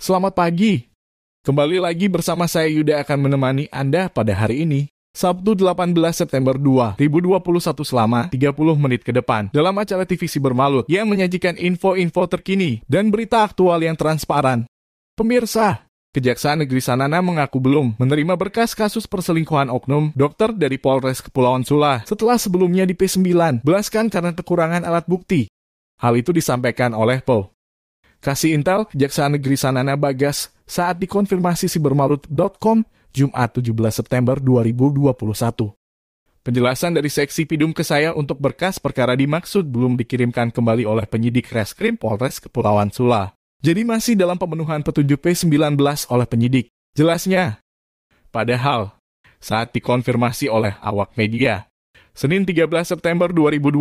Selamat pagi. Kembali lagi bersama saya Yuda akan menemani Anda pada hari ini. Sabtu 18 September 2021 selama 30 menit ke depan dalam acara TV Bermalut yang menyajikan info-info terkini dan berita aktual yang transparan. Pemirsa, Kejaksaan Negeri Sanana mengaku belum menerima berkas kasus perselingkuhan oknum dokter dari Polres Kepulauan Sula setelah sebelumnya di P9 belaskan karena kekurangan alat bukti. Hal itu disampaikan oleh Pol. Kasih intel jaksa Negeri Sanana Bagas saat dikonfirmasi sibermarut.com Jumat 17 September 2021. Penjelasan dari seksi pidum ke saya untuk berkas perkara dimaksud belum dikirimkan kembali oleh penyidik Reskrim Polres Kepulauan Sula. Jadi masih dalam pemenuhan petunjuk P19 oleh penyidik. Jelasnya. Padahal, saat dikonfirmasi oleh awak media, Senin 13 September 2021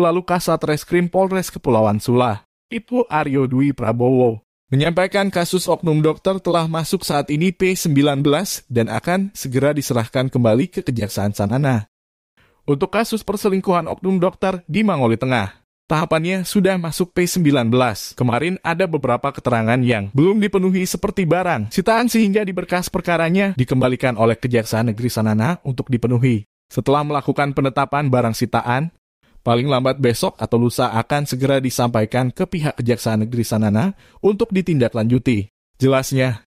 lalu Kasat Reskrim Polres Kepulauan Sula itu Aryo Dwi Prabowo. Menyampaikan kasus oknum dokter telah masuk saat ini P19 dan akan segera diserahkan kembali ke Kejaksaan Sanana. Untuk kasus perselingkuhan oknum dokter di Mangoli Tengah, tahapannya sudah masuk P19. Kemarin ada beberapa keterangan yang belum dipenuhi seperti barang sitaan sehingga di berkas perkaranya dikembalikan oleh Kejaksaan Negeri Sanana untuk dipenuhi. Setelah melakukan penetapan barang sitaan, Paling lambat besok atau lusa akan segera disampaikan ke pihak Kejaksaan Negeri Sanana untuk ditindaklanjuti. Jelasnya.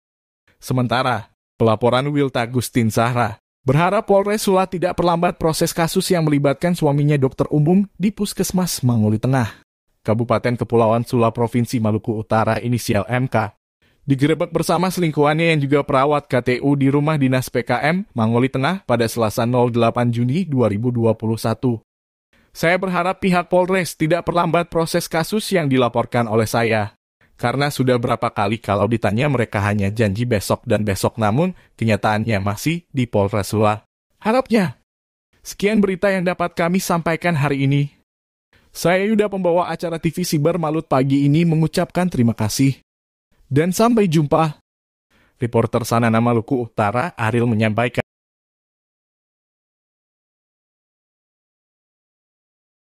Sementara, pelaporan Wilta Gustin Sahra berharap Polres Sula tidak perlambat proses kasus yang melibatkan suaminya dokter umum di Puskesmas Mangoli Tengah. Kabupaten Kepulauan Sula Provinsi Maluku Utara inisial MK digerebek bersama selingkuhannya yang juga perawat KTU di rumah dinas PKM Mangoli Tengah pada Selasa 08 Juni 2021. Saya berharap pihak Polres tidak perlambat proses kasus yang dilaporkan oleh saya. Karena sudah berapa kali kalau ditanya mereka hanya janji besok dan besok namun kenyataannya masih di Polres Lua. Harapnya. Sekian berita yang dapat kami sampaikan hari ini. Saya Yuda pembawa acara TV Siber Malut pagi ini mengucapkan terima kasih. Dan sampai jumpa. Reporter Sanana Luku Utara Aril menyampaikan.